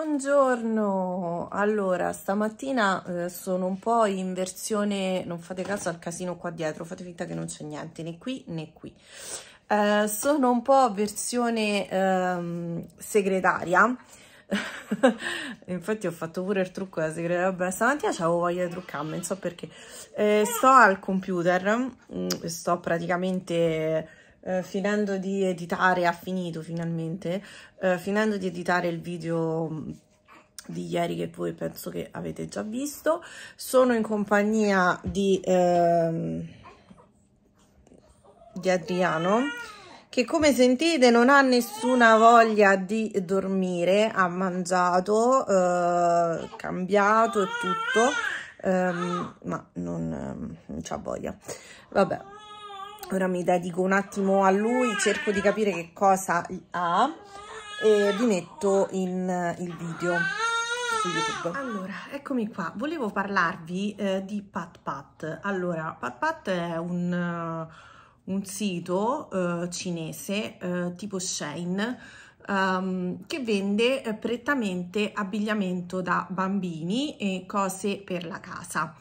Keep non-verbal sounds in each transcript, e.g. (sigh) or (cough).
Buongiorno, allora stamattina eh, sono un po' in versione, non fate caso al casino qua dietro, fate finta che non c'è niente né qui né qui, eh, sono un po' versione ehm, segretaria, (laughs) infatti ho fatto pure il trucco della segretaria, vabbè stamattina avevo voglia di truccarmi, non so perché, eh, sto al computer, mm, sto praticamente eh, finendo di editare, ha finito finalmente, eh, finendo di editare il video mm, di ieri che voi penso che avete già visto, sono in compagnia di, ehm, di Adriano che come sentite non ha nessuna voglia di dormire, ha mangiato, eh, cambiato e tutto, ehm, ma non, ehm, non ha voglia. Vabbè, ora mi dedico un attimo a lui cerco di capire che cosa ha e vi metto in eh, il video Allora, eccomi qua. Volevo parlarvi eh, di PatPat. Allora, PatPat è un, eh, un sito eh, cinese eh, tipo Shane um, che vende eh, prettamente abbigliamento da bambini e cose per la casa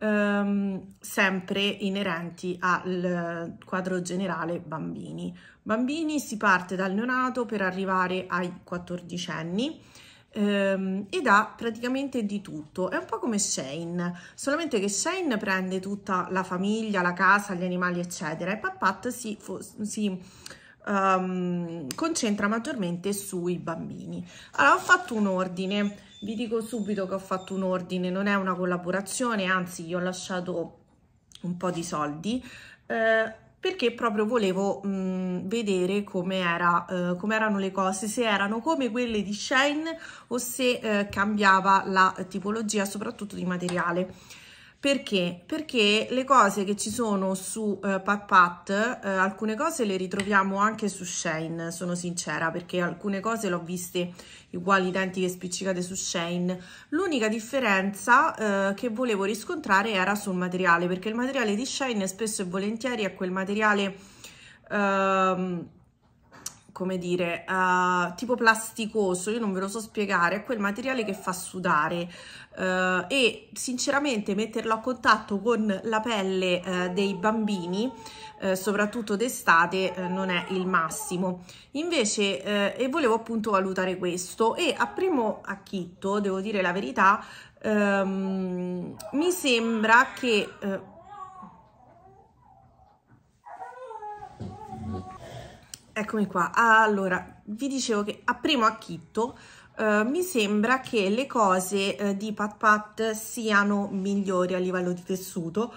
ehm, sempre inerenti al quadro generale bambini. Bambini si parte dal neonato per arrivare ai 14 anni ehm, ed ha praticamente di tutto. È un po' come Shane, solamente che Shane prende tutta la famiglia, la casa, gli animali, eccetera, e Papat si, si um, concentra maggiormente sui bambini. Allora, ho fatto un ordine, vi dico subito che ho fatto un ordine, non è una collaborazione, anzi gli ho lasciato un po' di soldi, eh, perché proprio volevo mh, mm, vedere come, era, eh, come, erano le cose, se erano come quelle di Shane o se eh, cambiava la tipologia soprattutto di materiale. Perché? Perché le cose che ci sono su eh, PatPat, eh, alcune cose le ritroviamo anche su Shane, sono sincera, perché alcune cose le ho viste uguali, identiche, spiccicate su Shane. L'unica differenza eh, che volevo riscontrare era sul materiale, perché il materiale di Shane spesso e volentieri è quel materiale... Ehm, come dire, uh, tipo plasticoso, io non ve lo so spiegare, è quel materiale che fa sudare uh, e sinceramente metterlo a contatto con la pelle uh, dei bambini, soprattutto d'estate, non è il massimo. Invece, e volevo appunto valutare questo e a primo acchitto, devo dire la verità, um, mi sembra che Eccomi qua, allora vi dicevo che a primo acchitto eh, mi sembra che le cose eh, di Pat Pat siano migliori a livello di tessuto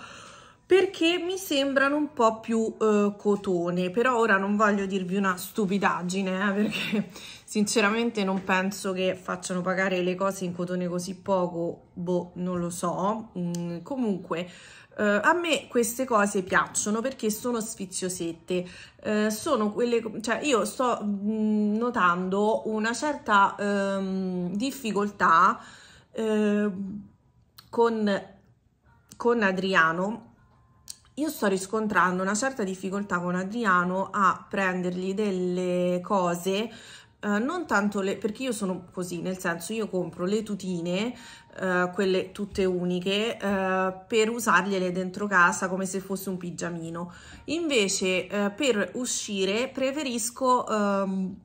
perché mi sembrano un po' più eh, cotone, però ora non voglio dirvi una stupidaggine eh, perché (laughs) sinceramente non penso che facciano pagare le cose in cotone così poco, boh non lo so, mm, comunque Uh, a me queste cose piacciono perché sono sfiziosette, uh, sono quelle, cioè io sto mm, notando una certa um, difficoltà uh, con, con Adriano. Io sto riscontrando una certa difficoltà con Adriano a prendergli delle cose eh, non tanto le, perché io sono così, nel senso io compro le tutine, uh, quelle tutte uniche, uh, per usargliele dentro casa come se fosse un pigiamino. Invece per uscire preferisco... Um,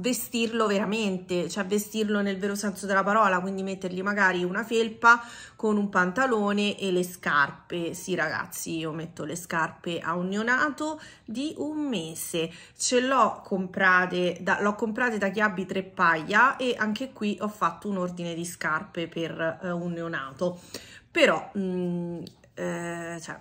vestirlo veramente, cioè vestirlo nel vero senso della parola, quindi mettergli magari una felpa con un pantalone e le scarpe. Sì ragazzi, io metto le scarpe a un neonato di un mese. Ce l'ho comprate l'ho comprate da Chiabi Tre Paglia e anche qui ho fatto un ordine di scarpe per eh, un neonato. Però, mh, mm, eh, cioè,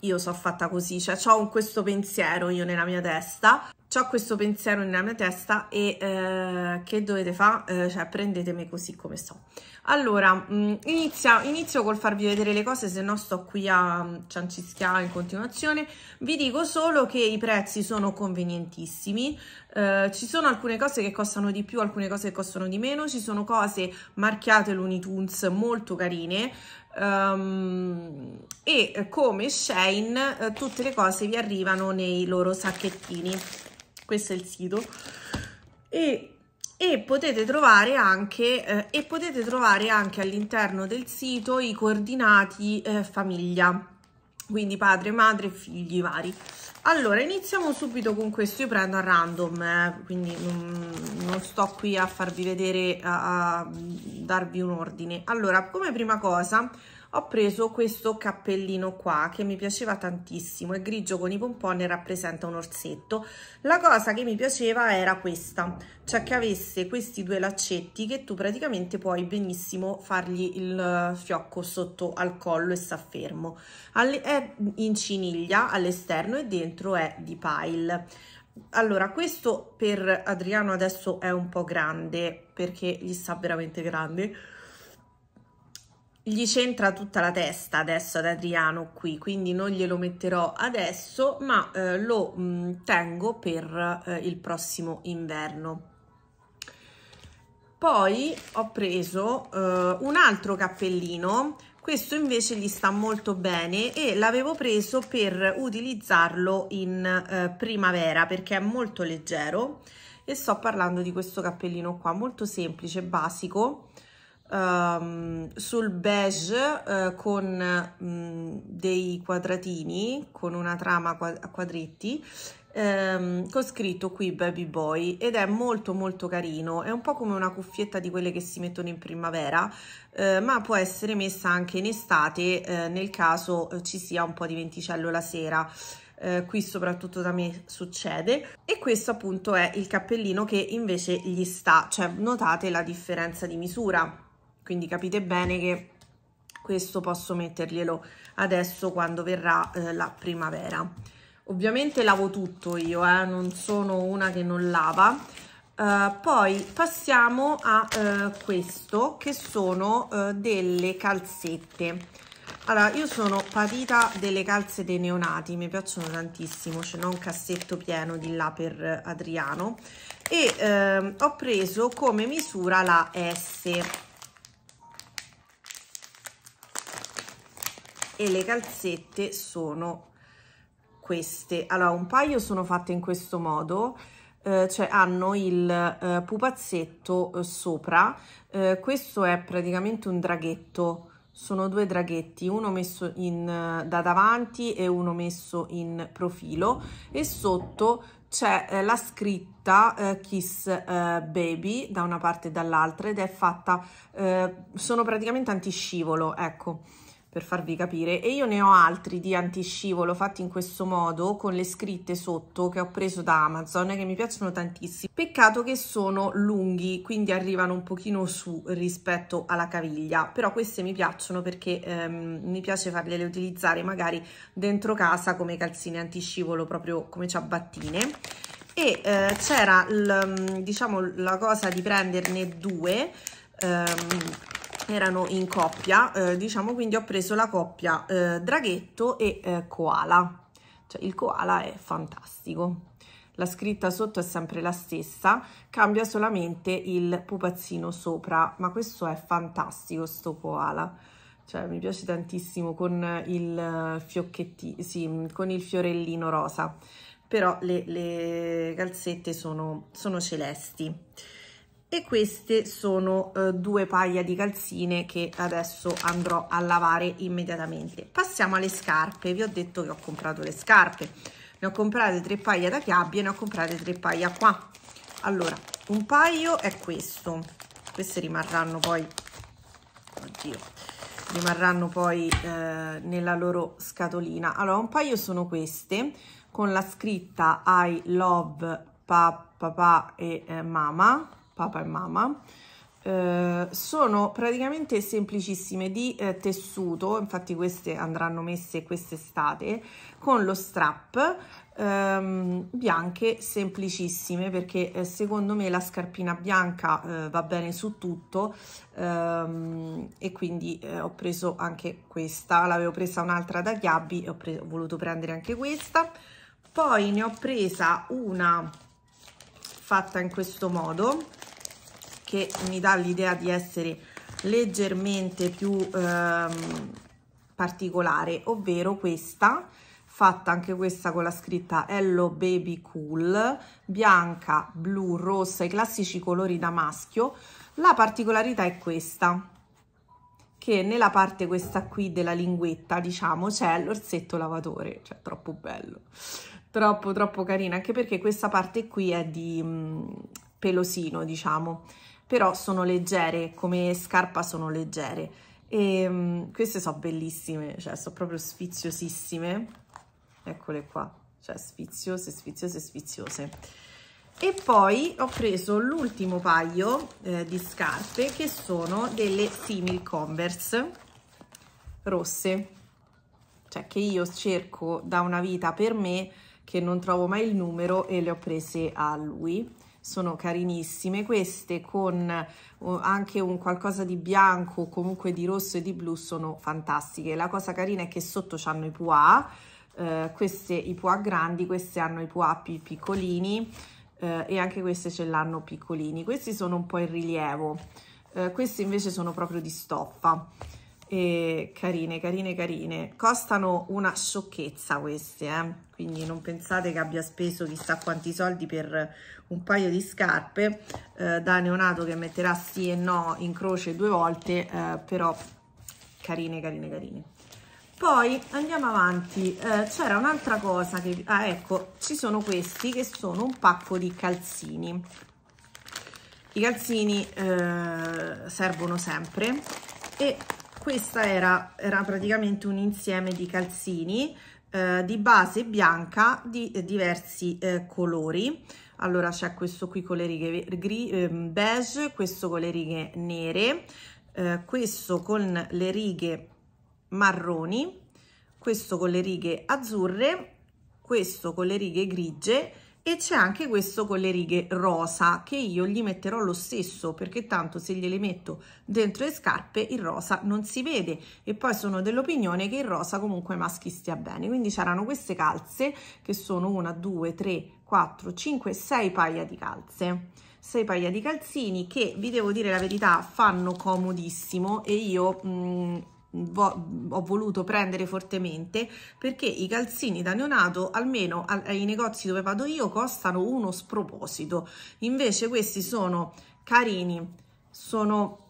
io sono fatta così, cioè ho questo pensiero io nella mia testa ho questo pensiero nella mia testa e eh, che dovete fare? Eh, cioè prendetemi così come sto. Allora, mh, mm, inizia, inizio col farvi vedere le cose, se no sto qui a mm, ciancischiare in continuazione. Vi dico solo che i prezzi sono convenientissimi, eh, ci sono alcune cose che costano di più, alcune cose che costano di meno, ci sono cose marchiate l'Unitunes molto carine, Um, e come Shane eh, tutte le cose vi arrivano nei loro sacchettini questo è il sito e, e potete trovare anche, eh, anche all'interno del sito i coordinati eh, famiglia quindi padre, madre, figli vari allora iniziamo subito con questo io prendo a random eh, quindi non, non, sto qui a farvi vedere a, a darvi un ordine allora come prima cosa ho preso questo cappellino qua che mi piaceva tantissimo, è grigio con i pomponi e rappresenta un orsetto. La cosa che mi piaceva era questa, cioè che avesse questi due laccetti che tu praticamente puoi benissimo fargli il fiocco sotto al collo e sta fermo. È in ciniglia all'esterno e dentro è di pile. Allora, questo per Adriano adesso è un po' grande, perché gli sta veramente grande, gli c'entra tutta la testa adesso ad Adriano qui, quindi non glielo metterò adesso, ma eh, lo mh, mm, tengo per eh, il prossimo inverno. Poi ho preso eh, un altro cappellino, questo invece gli sta molto bene e l'avevo preso per utilizzarlo in eh, primavera perché è molto leggero e sto parlando di questo cappellino qua, molto semplice, basico, um, sul beige uh, con um, dei quadratini, con una trama a quadretti, ehm, con scritto qui Baby Boy ed è molto molto carino, è un po' come una cuffietta di quelle che si mettono in primavera, eh, ma può essere messa anche in estate eh, nel caso eh, ci sia un po' di venticello la sera. Eh, qui soprattutto da me succede e questo appunto è il cappellino che invece gli sta cioè notate la differenza di misura quindi capite bene che questo posso metterglielo adesso quando verrà eh, la primavera ovviamente lavo tutto io eh, non sono una che non lava uh, poi passiamo a uh, questo che sono uh, delle calzette allora, io sono patita delle calze dei neonati, mi piacciono tantissimo, ce n'ho un cassetto pieno di là per Adriano e ehm, ho preso come misura la S e le calzette sono queste. Allora, un paio sono fatte in questo modo, eh, cioè hanno il eh, pupazzetto eh, sopra. Eh, questo è praticamente un draghetto, sono due draghetti, uno messo in, eh, da davanti e uno messo in profilo e sotto c'è eh, la scritta Kiss Baby da una parte e dall'altra ed è fatta, sono praticamente antiscivolo, ecco per farvi capire e io ne ho altri di antiscivolo fatti in questo modo con le scritte sotto che ho preso da Amazon che mi piacciono tantissimo peccato che sono lunghi quindi arrivano un pochino su rispetto alla caviglia però queste mi piacciono perché ehm, mi piace fargliele utilizzare magari dentro casa come calzine antiscivolo proprio come ciabattine e eh, c'era mm, diciamo la cosa di prenderne due ehm, erano in coppia, eh, diciamo quindi ho preso la coppia eh, draghetto e eh, koala, cioè il koala è fantastico. La scritta sotto è sempre la stessa, cambia solamente il pupazzino sopra, ma questo è fantastico sto koala. Cioè, mi piace tantissimo con il eh, fiocchettino, sì, con il fiorellino rosa, però le, le calzette sono, sono celesti e queste sono eh, due paia di calzine che adesso andrò a lavare immediatamente passiamo alle scarpe vi ho detto che ho comprato le scarpe ne ho comprate tre paia da chiabbia e ne ho comprate tre paia qua allora un paio è questo queste rimarranno poi oddio rimarranno poi eh, nella loro scatolina allora un paio sono queste con la scritta I love papà, papà e eh, mamma papà e mamma. Eh, sono praticamente semplicissime di eh, tessuto, infatti queste andranno messe quest'estate, con lo strap, ehm, bianche semplicissime perché eh, secondo me la scarpina bianca eh, va bene su tutto ehm, e quindi eh, ho preso anche questa, l'avevo presa un'altra da Gabby e ho, ho voluto prendere anche questa. Poi ne ho presa una fatta in questo modo che mi dà l'idea di essere leggermente più ehm, particolare, ovvero questa, fatta anche questa con la scritta Hello Baby Cool, bianca, blu, rossa, i classici colori da maschio. La particolarità è questa, che nella parte questa qui della linguetta, diciamo, c'è l'orsetto lavatore, cioè troppo bello, troppo troppo carina, anche perché questa parte qui è di mh, mm, pelosino, diciamo, però sono leggere, come scarpa sono leggere. E um, queste sono bellissime, cioè sono proprio sfiziosissime. Eccole qua, cioè sfiziose, sfiziose, sfiziose. E poi ho preso l'ultimo paio eh, di scarpe che sono delle simil converse rosse, cioè che io cerco da una vita per me che non trovo mai il numero e le ho prese a lui sono carinissime queste con eh, anche un qualcosa di bianco comunque di rosso e di blu sono fantastiche la cosa carina è che sotto c'hanno i pois eh, queste i pois grandi queste hanno i pois più piccolini eh, e anche queste ce l'hanno piccolini questi sono un po' in rilievo eh, queste invece sono proprio di stoppa e carine carine carine costano una sciocchezza queste eh? quindi non pensate che abbia speso chissà quanti soldi per un paio di scarpe eh, da neonato che metterà sì e no in croce due volte eh, però carine carine carine poi andiamo avanti eh, c'era un'altra cosa che ah, ecco ci sono questi che sono un pacco di calzini i calzini eh, servono sempre e questa era, era praticamente un insieme di calzini eh, di base bianca di eh, diversi eh, colori. Allora c'è questo qui con le righe gri, ehm, beige, questo con le righe nere, eh, questo con le righe marroni, questo con le righe azzurre, questo con le righe grigie, e c'è anche questo con le righe rosa che io gli metterò lo stesso perché tanto se gliele metto dentro le scarpe il rosa non si vede e poi sono dell'opinione che il rosa comunque maschi stia bene quindi c'erano queste calze che sono una, due, tre, quattro, cinque, sei paia di calze sei paia di calzini che vi devo dire la verità fanno comodissimo e io mh, mm, vo ho voluto prendere fortemente perché i calzini da neonato almeno ai negozi dove vado io costano uno sproposito invece questi sono carini sono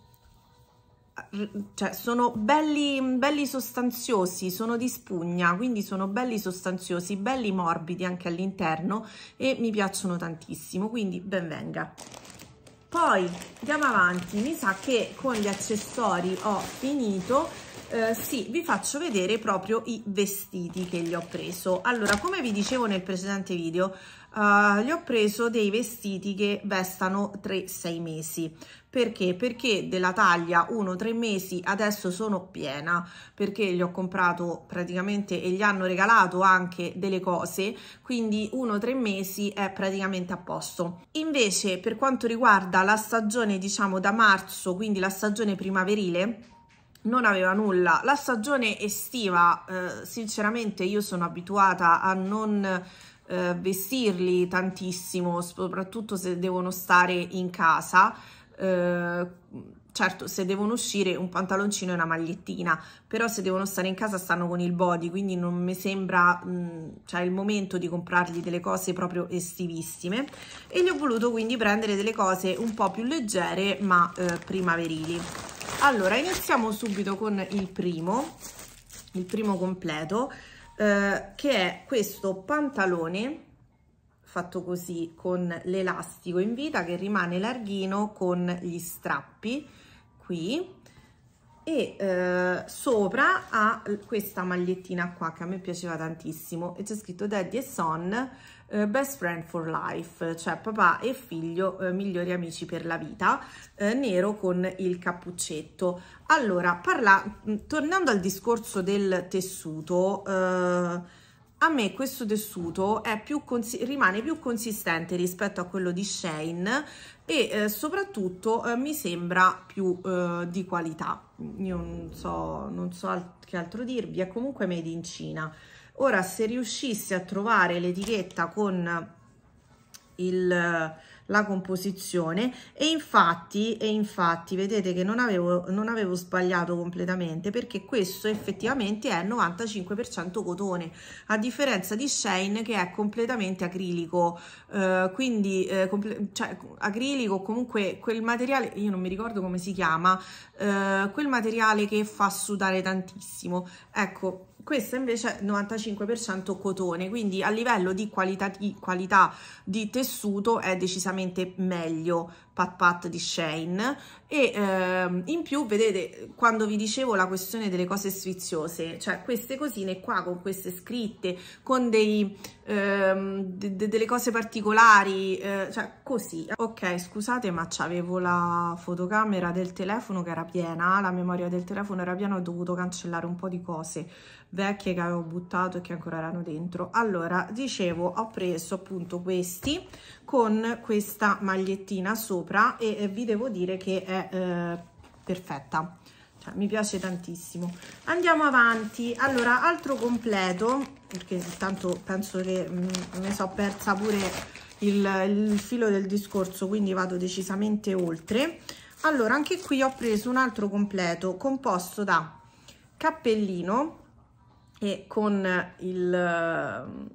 cioè sono belli, belli sostanziosi, sono di spugna, quindi sono belli sostanziosi, belli morbidi anche all'interno e mi piacciono tantissimo, quindi benvenga. Poi andiamo avanti, mi sa che con gli accessori ho finito eh, sì, vi faccio vedere proprio i vestiti che gli ho preso. Allora, come vi dicevo nel precedente video, eh, gli ho preso dei vestiti che vestano 3-6 mesi. Perché? Perché della taglia 1-3 mesi adesso sono piena, perché gli ho comprato praticamente e gli hanno regalato anche delle cose, quindi 1-3 mesi è praticamente a posto. Invece per quanto riguarda la stagione diciamo da marzo, quindi la stagione primaverile, non aveva nulla. La stagione estiva, eh, sinceramente io sono abituata a non eh, vestirli tantissimo, soprattutto se devono stare in casa. Eh, certo, se devono uscire un pantaloncino e una magliettina, però se devono stare in casa stanno con il body, quindi non mi sembra mh, mm, cioè il momento di comprargli delle cose proprio estivissime e gli ho voluto quindi prendere delle cose un po' più leggere ma eh, primaverili allora iniziamo subito con il primo il primo completo eh, che è questo pantalone fatto così con l'elastico in vita che rimane larghino con gli strappi qui e eh, sopra ha questa magliettina qua che a me piaceva tantissimo e c'è scritto Daddy e Son eh, best friend for life, cioè papà e figlio eh, migliori amici per la vita, eh, nero con il cappuccetto. Allora, parla, mm, tornando al discorso del tessuto, eh, a me questo tessuto più rimane più consistente rispetto a quello di Shane e eh, soprattutto eh, mi sembra più eh, di qualità. Io non so, non so alt che altro dirvi, è comunque made in Cina ora se riuscisse a trovare l'etichetta con il, la composizione e infatti, e infatti vedete che non avevo, non avevo sbagliato completamente perché questo effettivamente è 95% cotone a differenza di Shane che è completamente acrilico eh, quindi eh, comple cioè, acrilico comunque quel materiale io non mi ricordo come si chiama eh, quel materiale che fa sudare tantissimo ecco questo invece è 95% cotone, quindi a livello di qualità di, qualità di tessuto è decisamente meglio Pat Pat di Shane e ehm, in più vedete quando vi dicevo la questione delle cose sfiziose, cioè queste cosine qua con queste scritte, con dei, ehm, de de delle cose particolari, eh, cioè così. Ok scusate ma avevo la fotocamera del telefono che era piena, la memoria del telefono era piena ho dovuto cancellare un po' di cose vecchie che avevo buttato e che ancora erano dentro allora dicevo ho preso appunto questi con questa magliettina sopra e eh, vi devo dire che è eh, perfetta cioè, mi piace tantissimo andiamo avanti allora altro completo perché intanto penso che mm, mi sono persa pure il, il, filo del discorso quindi vado decisamente oltre allora anche qui ho preso un altro completo composto da cappellino e con il, il ehm,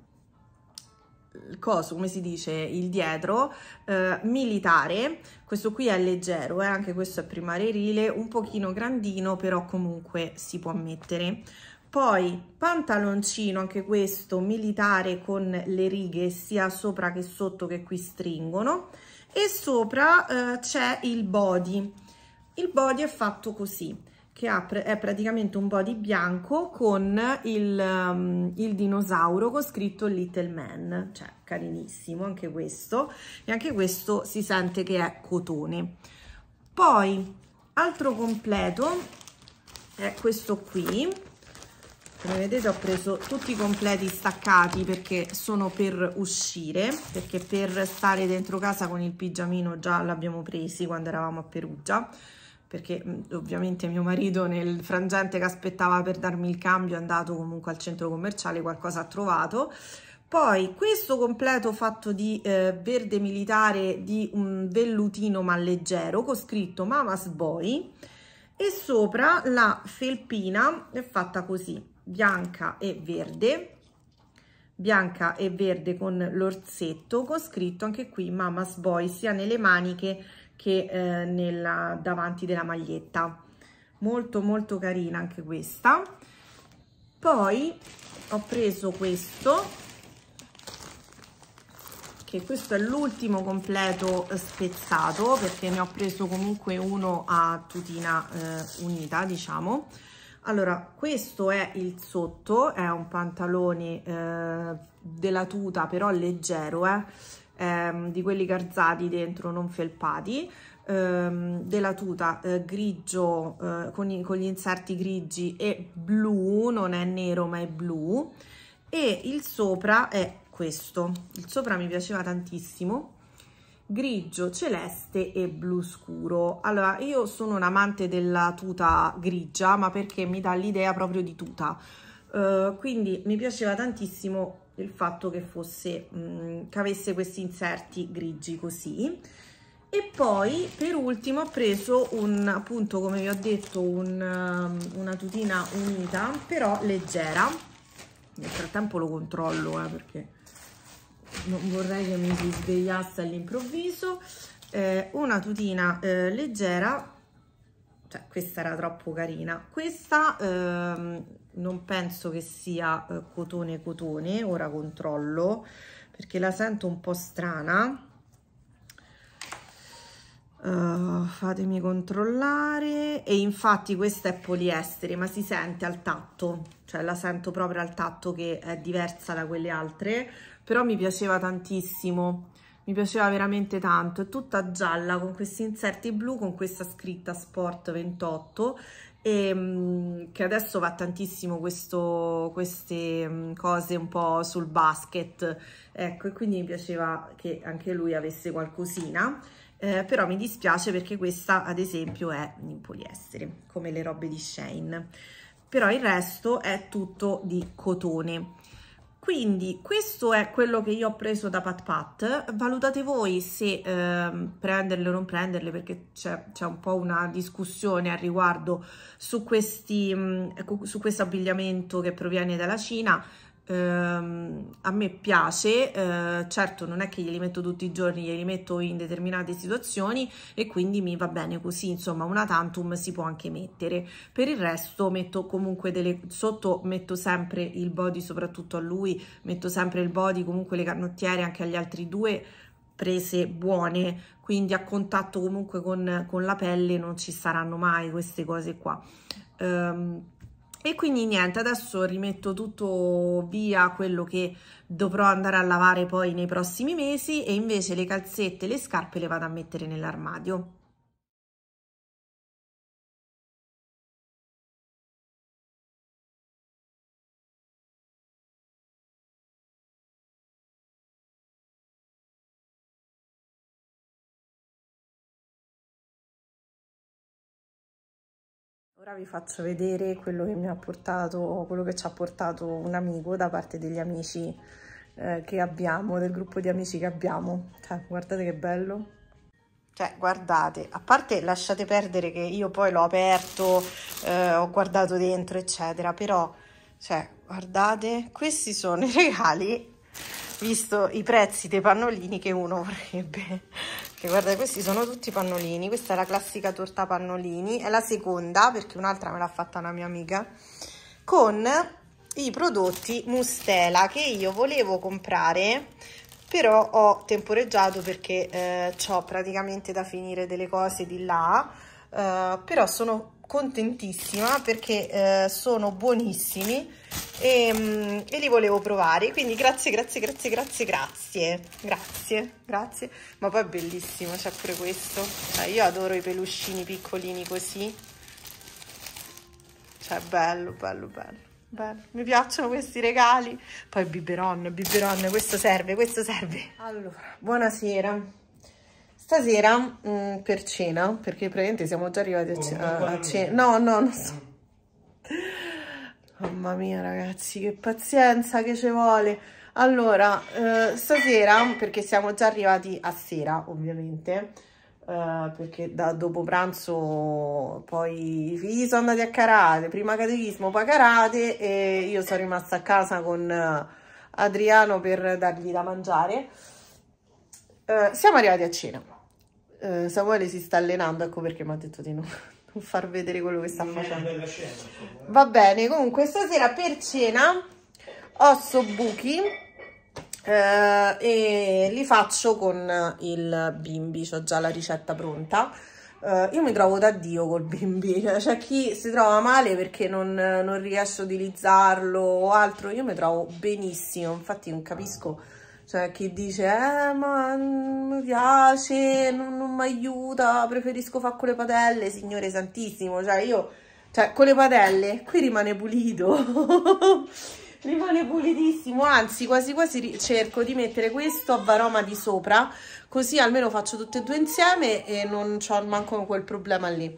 coso, come si dice, il dietro, eh, militare, questo qui è leggero, eh, anche questo è primaverile, un pochino grandino, però comunque si può mettere. Poi pantaloncino, anche questo militare con le righe sia sopra che sotto che qui stringono e sopra eh, c'è il body. Il body è fatto così che è praticamente un body bianco con il, um, il, dinosauro con scritto Little Man, cioè carinissimo anche questo, e anche questo si sente che è cotone. Poi, altro completo è questo qui, come vedete ho preso tutti i completi staccati perché sono per uscire, perché per stare dentro casa con il pigiamino già l'abbiamo presi quando eravamo a Perugia, perché mm, ovviamente mio marito nel frangente che aspettava per darmi il cambio è andato comunque al centro commerciale, qualcosa ha trovato. Poi questo completo fatto di eh, verde militare di un vellutino ma leggero con scritto Mama's Boy e sopra la felpina è fatta così, bianca e verde, bianca e verde con l'orsetto con scritto anche qui Mama's Boy sia nelle maniche che che eh, nella, davanti della maglietta molto molto carina anche questa poi ho preso questo che questo è l'ultimo completo eh, spezzato perché ne ho preso comunque uno a tutina eh, unita diciamo allora questo è il sotto è un pantalone eh, della tuta però leggero eh ehm, di quelli garzati dentro, non felpati, ehm, della tuta eh, grigio eh, con, i, con, gli inserti grigi e blu, non è nero ma è blu, e il sopra è questo, il sopra mi piaceva tantissimo, grigio, celeste e blu scuro. Allora, io sono un amante della tuta grigia, ma perché mi dà l'idea proprio di tuta. Uh, quindi mi piaceva tantissimo il fatto che fosse mh, mm, che avesse questi inserti grigi così e poi per ultimo ho preso un appunto come vi ho detto un, um, una tutina unita però leggera nel frattempo lo controllo eh, perché non vorrei che mi si svegliasse all'improvviso eh, una tutina eh, leggera cioè questa era troppo carina questa ehm, non penso che sia eh, cotone cotone ora controllo perché la sento un po' strana uh, fatemi controllare e infatti questa è poliestere ma si sente al tatto cioè la sento proprio al tatto che è diversa da quelle altre però mi piaceva tantissimo mi piaceva veramente tanto, è tutta gialla con questi inserti blu, con questa scritta Sport 28 e ehm, che adesso va tantissimo questo, queste mm, cose un po' sul basket, ecco, e quindi mi piaceva che anche lui avesse qualcosina, eh, però mi dispiace perché questa ad esempio è in poliestere, come le robe di Shane, però il resto è tutto di cotone. Quindi questo è quello che io ho preso da Pat Pat, valutate voi se eh, prenderle o non prenderle perché c'è, un po' una discussione al riguardo su, questi, mm, su questo abbigliamento che proviene dalla Cina, ehm, a me piace, eh, certo non è che glieli metto tutti i giorni, glieli metto in determinate situazioni e quindi mi va bene così, insomma una tantum si può anche mettere. Per il resto metto comunque delle, sotto metto sempre il body soprattutto a lui, metto sempre il body, comunque le canottiere anche agli altri due, prese buone, quindi a contatto comunque con, con, la pelle non ci saranno mai queste cose qua. Um, e quindi niente adesso rimetto tutto via quello che dovrò andare a lavare poi nei prossimi mesi e invece le calzette e le scarpe le vado a mettere nell'armadio Ora vi faccio vedere quello che mi ha portato, quello che ci ha portato un amico da parte degli amici eh, che abbiamo, del gruppo di amici che abbiamo. Cioè, guardate che bello. Cioè, guardate, a parte lasciate perdere che io poi l'ho aperto, eh, ho guardato dentro, eccetera, però, cioè, guardate, questi sono i regali, visto i prezzi dei pannolini che uno vorrebbe che guarda questi sono tutti pannolini questa è la classica torta pannolini è la seconda perché un'altra me l'ha fatta una mia amica con i prodotti Mustela che io volevo comprare però ho temporeggiato perché eh, ho praticamente da finire delle cose di là eh, però sono contentissima perché eh, sono buonissimi e, mm, e, li volevo provare. Quindi grazie, grazie, grazie, grazie, grazie, grazie, grazie. Ma poi è bellissimo, c'è pure questo. Cioè, io adoro i peluscini piccolini così. Cioè, bello, bello, bello. Bello. Mi piacciono questi regali. Poi biberon, biberon, questo serve, questo serve. Allora, buonasera. Stasera mh, mm, per cena, perché praticamente siamo già arrivati a, cena. Oh, a cena. No, no, non so. Eh. Mamma mia ragazzi, che pazienza che ci vuole. Allora, eh, stasera, perché siamo già arrivati a sera ovviamente, eh, perché da dopo pranzo poi i figli sono andati a karate, prima catechismo, poi karate e io sono rimasta a casa con eh, Adriano per dargli da mangiare. Eh, siamo arrivati a cena eh, Samuele si sta allenando, ecco perché mi ha detto di no (laughs) non far vedere quello che sta facendo. Scena, eh. Va bene, comunque stasera per cena ho sobbuchi eh, e li faccio con il bimbi, ho già la ricetta pronta. Eh, io mi trovo da Dio col bimbi, (laughs) cioè, c'è cioè, chi si trova male perché non, non riesce a utilizzarlo o altro, io mi trovo benissimo, infatti non capisco cioè chi dice, eh ma mi piace, non, non mi aiuta, preferisco fare con le padelle, signore santissimo, cioè io, cioè con le padelle, qui rimane pulito, (laughs) rimane pulitissimo, anzi quasi quasi cerco di mettere questo a varoma di sopra, così almeno faccio tutte e due insieme e non ho manco quel problema lì.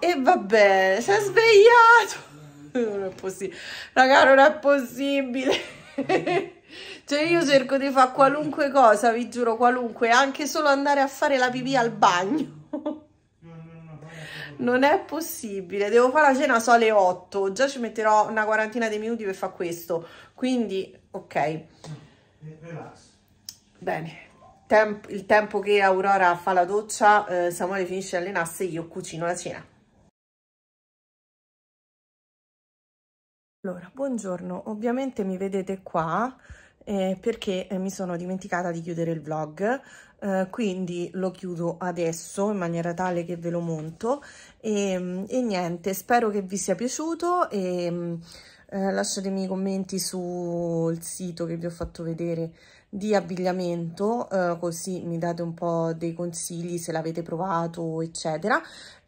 E vabbè, si è svegliato! (laughs) Non è possibile, raga, non è possibile! (laughs) Cioè io cerco di fare qualunque cosa, vi giuro, qualunque, anche solo andare a fare la pipì al bagno. Non è possibile, devo fare la cena so alle 8, già ci metterò una quarantina di minuti per fare questo, quindi ok. Bene, Temp il tempo che Aurora fa la doccia, eh, Samuele finisce di allenarsi e io cucino la cena. Allora, buongiorno, ovviamente mi vedete qua, eh, perché eh, mi sono dimenticata di chiudere il vlog eh, quindi lo chiudo adesso in maniera tale che ve lo monto e, ehm, e niente spero che vi sia piaciuto e mm, eh, lasciatemi i commenti sul sito che vi ho fatto vedere di abbigliamento eh, così mi date un po' dei consigli se l'avete provato eccetera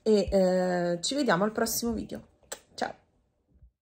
e eh, ci vediamo al prossimo video